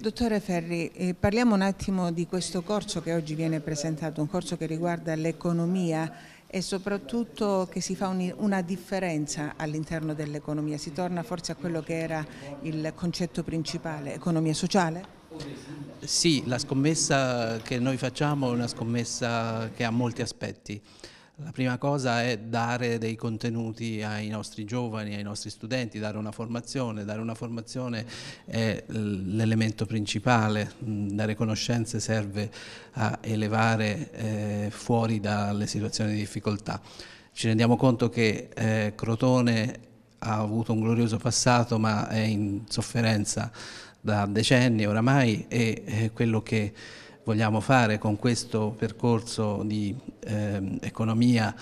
Dottore Ferri, eh, parliamo un attimo di questo corso che oggi viene presentato, un corso che riguarda l'economia e soprattutto che si fa una differenza all'interno dell'economia, si torna forse a quello che era il concetto principale, economia sociale? Sì, la scommessa che noi facciamo è una scommessa che ha molti aspetti. La prima cosa è dare dei contenuti ai nostri giovani, ai nostri studenti, dare una formazione. Dare una formazione è l'elemento principale, mm, dare conoscenze serve a elevare eh, fuori dalle situazioni di difficoltà. Ci rendiamo conto che eh, Crotone ha avuto un glorioso passato ma è in sofferenza da decenni oramai e eh, quello che vogliamo fare con questo percorso di eh, economia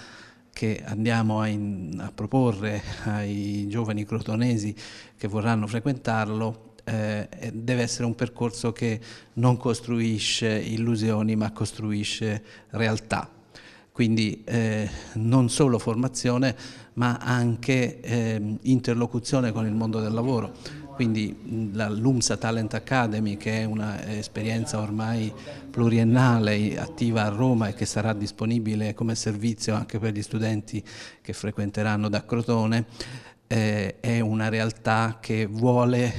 che andiamo a, in, a, proporre ai giovani crotonesi che vorranno frequentarlo eh, deve essere un percorso che non costruisce illusioni ma costruisce realtà. Quindi eh, non solo formazione ma anche eh, interlocuzione con il mondo del lavoro quindi l'UMSA Talent Academy che è un'esperienza ormai pluriennale attiva a Roma e che sarà disponibile come servizio anche per gli studenti che frequenteranno da Crotone eh, è una realtà che vuole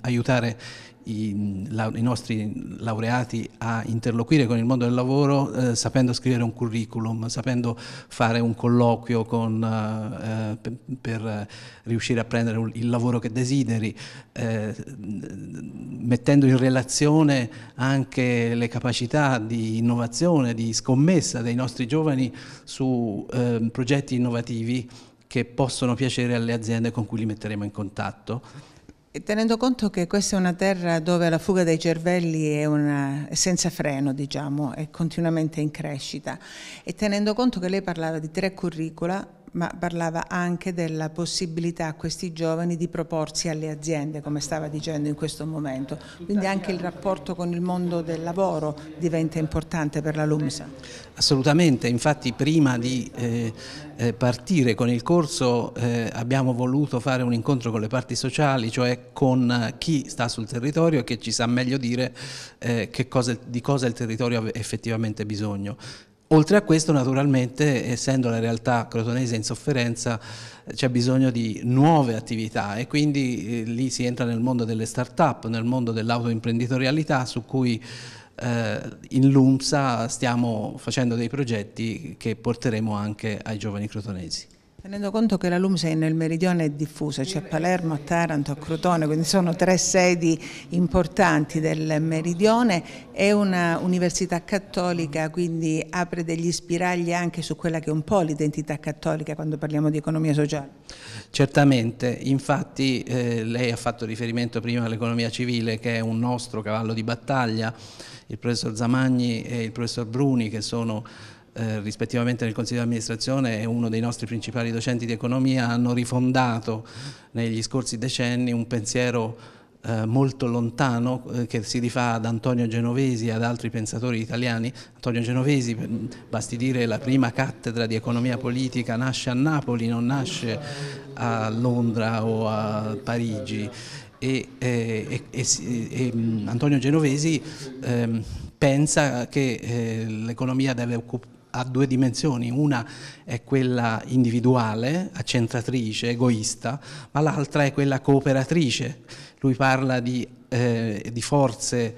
aiutare i, la, i, nostri laureati a interloquire con il mondo del lavoro eh, sapendo scrivere un curriculum, sapendo fare un colloquio con, eh, per, per, riuscire a prendere un, il lavoro che desideri, eh, mettendo in relazione anche le capacità di innovazione, di scommessa dei nostri giovani su eh, progetti innovativi che possono piacere alle aziende con cui li metteremo in contatto. tenendo conto che questa è una terra dove la fuga dei cervelli è, una, è senza freno, diciamo, è continuamente in crescita, e tenendo conto che lei parlava di tre curricula, ma parlava anche della possibilità a questi giovani di proporsi alle aziende, come stava dicendo in questo momento. Quindi anche il rapporto con il mondo del lavoro diventa importante per la LUMSA. Assolutamente, infatti prima di eh, eh, partire con il corso eh, abbiamo voluto fare un incontro con le parti sociali, cioè con chi sta sul territorio e che ci sa meglio dire eh, cosa, di cosa il territorio ha effettivamente bisogno. Oltre a questo, naturalmente, essendo la realtà crotonese in sofferenza, c'è bisogno di nuove attività e quindi eh, lì si entra nel mondo delle start-up, nel mondo dell'autoimprenditorialità su cui eh, in LUMSA stiamo facendo dei progetti che porteremo anche ai giovani crotonesi. Tenendo conto che la LUMSE nel meridione è diffusa, c'è cioè a Palermo, a Taranto, a Crotone, quindi sono tre sedi importanti del meridione, è una università cattolica, quindi apre degli spiragli anche su quella che è un po' l'identità cattolica quando parliamo di economia sociale. Certamente, infatti eh, lei ha fatto riferimento prima all'economia civile che è un nostro cavallo di battaglia, il professor Zamagni e il professor Bruni che sono eh, rispettivamente nel Consiglio di amministrazione e uno dei nostri principali docenti di economia hanno rifondato negli scorsi decenni un pensiero eh, molto lontano eh, che si rifà ad Antonio Genovesi e ad altri pensatori italiani. Antonio Genovesi, basti dire la prima cattedra di economia politica, nasce a Napoli, non nasce a Londra o a Parigi. E, e, e, e mm, Antonio Genovesi eh, pensa che eh, l'economia deve occupare ha due dimensioni, una è quella individuale, accentratrice, egoista, ma l'altra è quella cooperatrice. Lui parla di, eh, di forze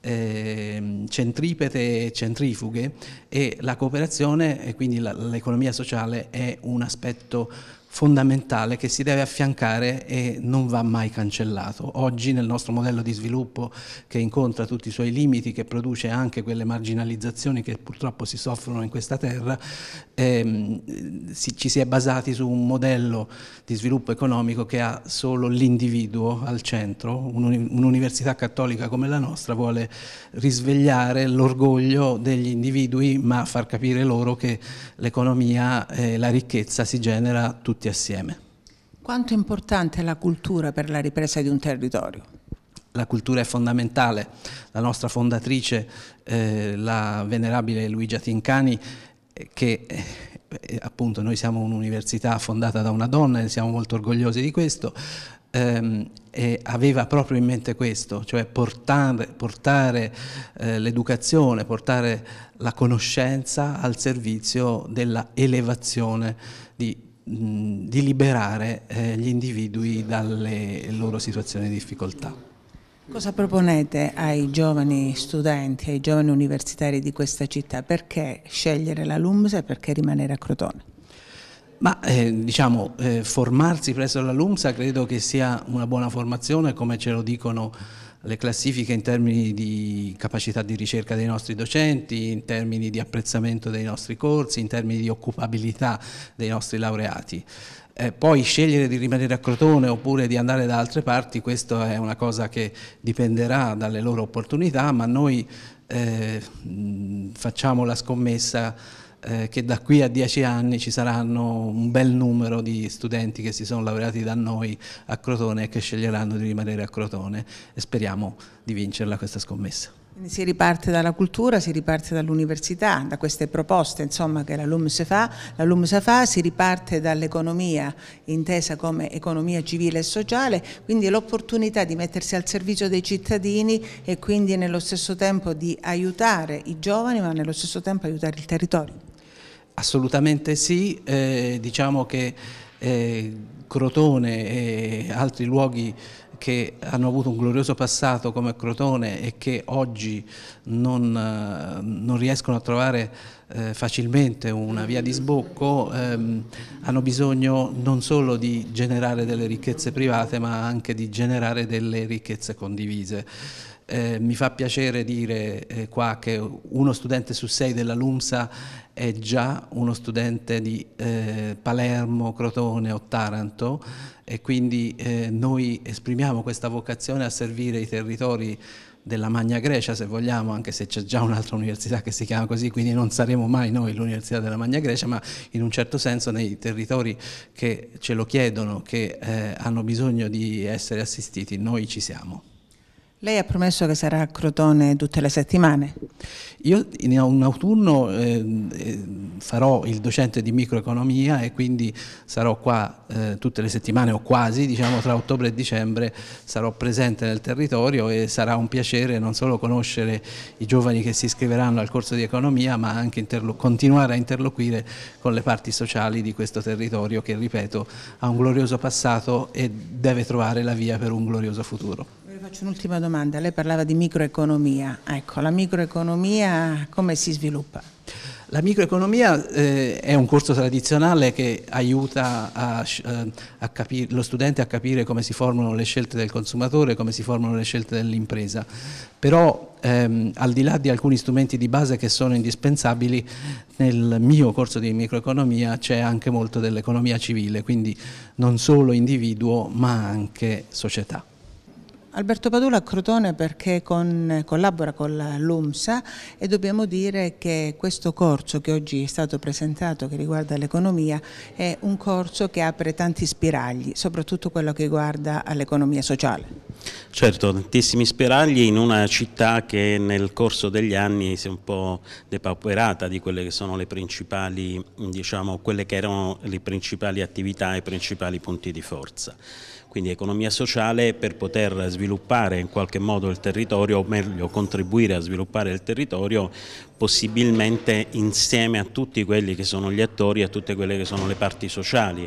eh, centripete e centrifughe e la cooperazione e quindi l'economia sociale è un aspetto fondamentale che si deve affiancare e non va mai cancellato. Oggi nel nostro modello di sviluppo che incontra tutti i suoi limiti, che produce anche quelle marginalizzazioni che purtroppo si soffrono in questa terra, ehm, si, ci si è basati su un modello di sviluppo economico che ha solo l'individuo al centro. Un'università cattolica come la nostra vuole risvegliare l'orgoglio degli individui ma far capire loro che l'economia e la ricchezza si genera tutti tutti assieme. Quanto è importante la cultura per la ripresa di un territorio? La cultura è fondamentale. La nostra fondatrice, eh, la venerabile Luigia Tincani, eh, che eh, eh, appunto noi siamo un'università fondata da una donna e siamo molto orgogliosi di questo, ehm, aveva proprio in mente questo, cioè portare, portare eh, l'educazione, portare la conoscenza al servizio della elevazione di di liberare eh, gli individui dalle loro situazioni di difficoltà. Cosa proponete ai giovani studenti, ai giovani universitari di questa città? Perché scegliere la LUMS e perché rimanere a Crotone? Ma eh, diciamo, eh, formarsi presso la LUMSA credo che sia una buona formazione, come ce lo dicono le classifiche in termini di capacità di ricerca dei nostri docenti, in termini di apprezzamento dei nostri corsi, in termini di occupabilità dei nostri laureati. Eh, poi scegliere di rimanere a Crotone oppure di andare da altre parti, questo è una cosa che dipenderà dalle loro opportunità, ma noi eh, facciamo la scommessa eh, che da qui a dieci anni ci saranno un bel numero di studenti che si sono laureati da noi a Crotone e che sceglieranno di rimanere a Crotone e speriamo di vincerla questa scommessa. Quindi Si riparte dalla cultura, si riparte dall'università, da queste proposte insomma, che LUMS fa, la LUMS fa, si riparte dall'economia intesa come economia civile e sociale, quindi l'opportunità di mettersi al servizio dei cittadini e quindi nello stesso tempo di aiutare i giovani ma nello stesso tempo aiutare il territorio. Assolutamente sì, eh, diciamo che eh, Crotone e altri luoghi che hanno avuto un glorioso passato come Crotone e che oggi non, eh, non riescono a trovare eh, facilmente una via di sbocco, ehm, hanno bisogno non solo di generare delle ricchezze private ma anche di generare delle ricchezze condivise. Eh, mi fa piacere dire eh, qua che uno studente su sei della LUMSA è già uno studente di eh, Palermo, Crotone o Taranto e quindi eh, noi esprimiamo questa vocazione a servire i territori della Magna Grecia se vogliamo, anche se c'è già un'altra università che si chiama così, quindi non saremo mai noi l'università della Magna Grecia, ma in un certo senso nei territori che ce lo chiedono, che eh, hanno bisogno di essere assistiti, noi ci siamo. Lei ha promesso che sarà a Crotone tutte le settimane. Io in autunno ehm, eh, farò il docente di microeconomia e quindi sarò qua eh, tutte le settimane o quasi, diciamo tra ottobre e dicembre sarò presente nel territorio e sarà un piacere non solo conoscere i giovani che si iscriveranno al corso di economia ma anche continuare a interloquire con le parti sociali di questo territorio che ripeto ha un glorioso passato e deve trovare la via per un glorioso futuro faccio un'ultima domanda. Lei parlava di microeconomia. Ecco, la microeconomia come si sviluppa? La microeconomia eh, è un corso tradizionale che aiuta a, eh, a capir, lo studente a capire come si formano le scelte del consumatore, come si formano le scelte dell'impresa. Però ehm, al di là di alcuni strumenti di base che sono indispensabili, nel mio corso di microeconomia c'è anche molto dell'economia civile, quindi non solo individuo ma anche società. Alberto Padula a Crotone perché con, collabora con l'UMSA e dobbiamo dire che questo corso che oggi è stato presentato che riguarda l'economia è un corso che apre tanti spiragli, soprattutto quello che riguarda l'economia sociale. Certo, tantissimi speragli in una città che nel corso degli anni si è un po' depauperata di quelle che sono le principali, diciamo, quelle che erano le principali attività e i principali punti di forza. Quindi economia sociale per poter sviluppare in qualche modo il territorio, o meglio contribuire a sviluppare il territorio, possibilmente insieme a tutti quelli che sono gli attori e a tutte quelle che sono le parti sociali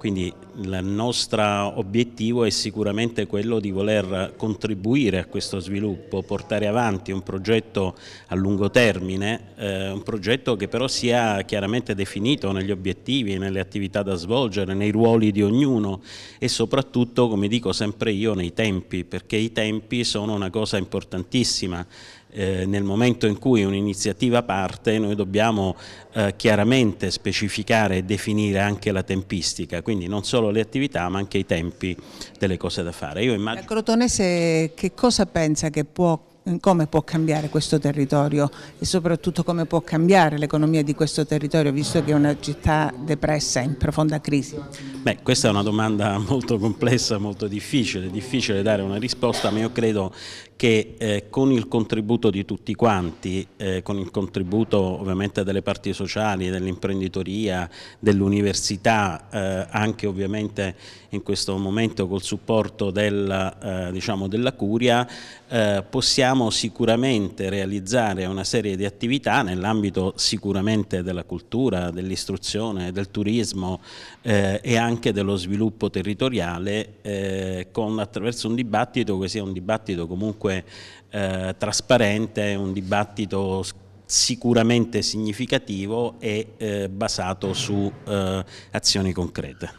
quindi il nostro obiettivo è sicuramente quello di voler contribuire a questo sviluppo, portare avanti un progetto a lungo termine, eh, un progetto che però sia chiaramente definito negli obiettivi, nelle attività da svolgere, nei ruoli di ognuno e soprattutto, come dico sempre io, nei tempi, perché i tempi sono una cosa importantissima eh, nel momento in cui un'iniziativa parte noi dobbiamo eh, chiaramente specificare e definire anche la tempistica, quindi non solo le attività ma anche i tempi delle cose da fare. Io immagino... La Crotonese che cosa pensa che può come può cambiare questo territorio e soprattutto come può cambiare l'economia di questo territorio visto che è una città depressa in profonda crisi? Beh, questa è una domanda molto complessa, molto difficile, è difficile dare una risposta, ma io credo che eh, con il contributo di tutti quanti, eh, con il contributo ovviamente delle parti sociali, dell'imprenditoria, dell'università, eh, anche ovviamente in questo momento col supporto del, eh, diciamo della Curia, eh, possiamo sicuramente realizzare una serie di attività nell'ambito sicuramente della cultura, dell'istruzione, del turismo eh, e anche anche dello sviluppo territoriale eh, con, attraverso un dibattito che sia un dibattito comunque eh, trasparente, un dibattito sicuramente significativo e eh, basato su eh, azioni concrete.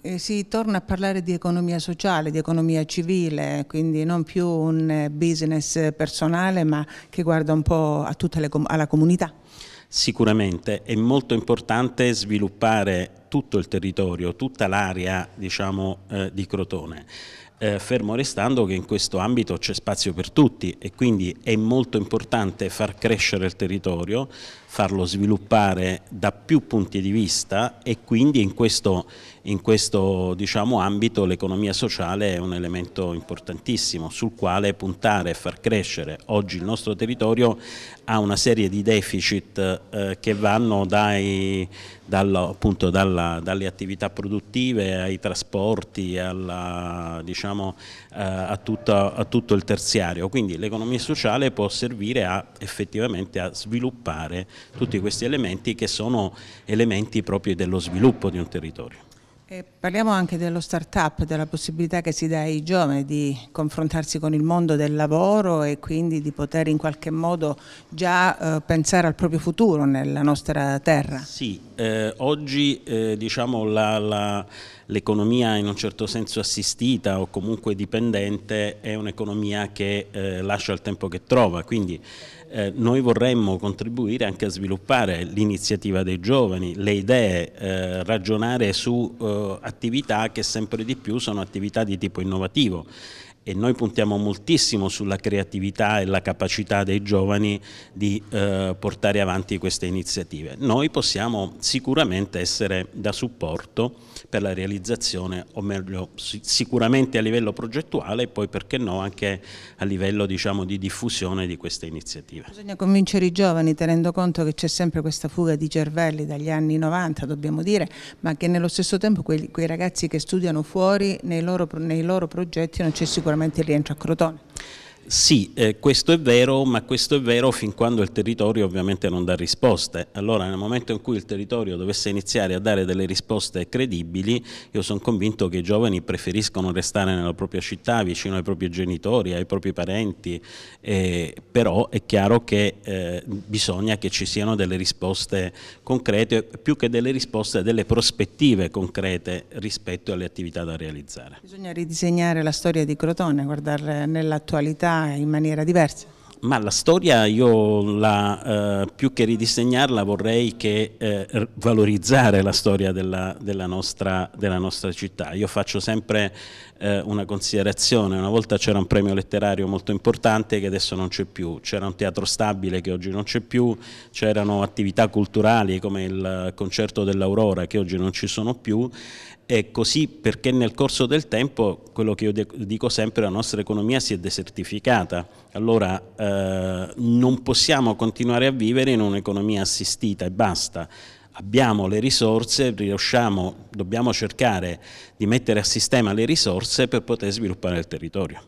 Eh, si torna a parlare di economia sociale, di economia civile, quindi non più un business personale ma che guarda un po' com alla comunità. Sicuramente è molto importante sviluppare tutto il territorio, tutta l'area diciamo, eh, di Crotone. Eh, fermo restando che in questo ambito c'è spazio per tutti e quindi è molto importante far crescere il territorio, farlo sviluppare da più punti di vista e quindi in questo, in questo diciamo, ambito l'economia sociale è un elemento importantissimo sul quale puntare e far crescere. Oggi il nostro territorio ha una serie di deficit eh, che vanno dai, dal, appunto, dalla, dalle attività produttive ai trasporti alla, diciamo, eh, a, tutta, a, tutto il terziario. Quindi l'economia sociale può servire a, effettivamente a sviluppare tutti questi elementi che sono elementi proprio dello sviluppo di un territorio. E parliamo anche dello start-up, della possibilità che si dà ai giovani di confrontarsi con il mondo del lavoro e quindi di poter in qualche modo già eh, pensare al proprio futuro nella nostra terra. Sì, eh, oggi eh, diciamo l'economia in un certo senso assistita o comunque dipendente è un'economia che eh, lascia il tempo che trova, quindi eh, noi vorremmo contribuire anche a sviluppare l'iniziativa dei giovani, le idee, eh, ragionare su eh, attività che sempre di più sono attività di tipo innovativo e noi puntiamo moltissimo sulla creatività e la capacità dei giovani di eh, portare avanti queste iniziative. Noi possiamo sicuramente essere da supporto per la realizzazione, o meglio sicuramente a livello progettuale e poi perché no anche a livello diciamo, di diffusione di questa iniziativa. Bisogna convincere i giovani tenendo conto che c'è sempre questa fuga di cervelli dagli anni 90 dobbiamo dire, ma che nello stesso tempo quei, quei ragazzi che studiano fuori nei loro, nei loro progetti non c'è sicuramente il rientro a Crotone. Sì, eh, questo è vero, ma questo è vero fin quando il territorio ovviamente non dà risposte. Allora nel momento in cui il territorio dovesse iniziare a dare delle risposte credibili, io sono convinto che i giovani preferiscono restare nella propria città, vicino ai propri genitori, ai propri parenti, eh, però è chiaro che eh, bisogna che ci siano delle risposte concrete, più che delle risposte, delle prospettive concrete rispetto alle attività da realizzare. Bisogna ridisegnare la storia di Crotone, guardarla nell'attualità in maniera diversa? Ma la storia io la, eh, più che ridisegnarla vorrei che eh, valorizzare la storia della, della, nostra, della, nostra, città. Io faccio sempre eh, una considerazione, una volta c'era un premio letterario molto importante che adesso non c'è più, c'era un teatro stabile che oggi non c'è più, c'erano attività culturali come il concerto dell'Aurora che oggi non ci sono più e così perché nel corso del tempo, quello che io dico sempre, la nostra economia si è desertificata. Allora eh, non possiamo continuare a vivere in un'economia assistita e basta abbiamo le risorse, riusciamo, dobbiamo cercare di mettere a sistema le risorse per poter sviluppare il territorio.